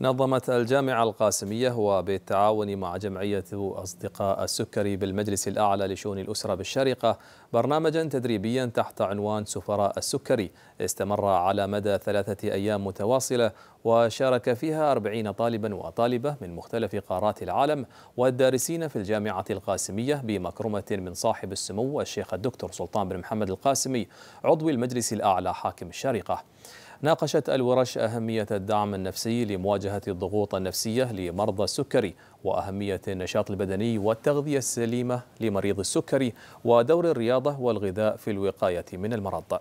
نظمت الجامعة القاسمية وبالتعاون مع جمعية أصدقاء السكري بالمجلس الأعلى لشؤون الأسرة بالشارقة برنامجا تدريبيا تحت عنوان سفراء السكري استمر على مدى ثلاثة أيام متواصلة وشارك فيها أربعين طالبا وطالبة من مختلف قارات العالم والدارسين في الجامعة القاسمية بمكرمة من صاحب السمو الشيخ الدكتور سلطان بن محمد القاسمي عضو المجلس الأعلى حاكم الشارقة ناقشت الورش أهمية الدعم النفسي لمواجهة الضغوط النفسية لمرضى السكري وأهمية النشاط البدني والتغذية السليمة لمريض السكري ودور الرياضة والغذاء في الوقاية من المرض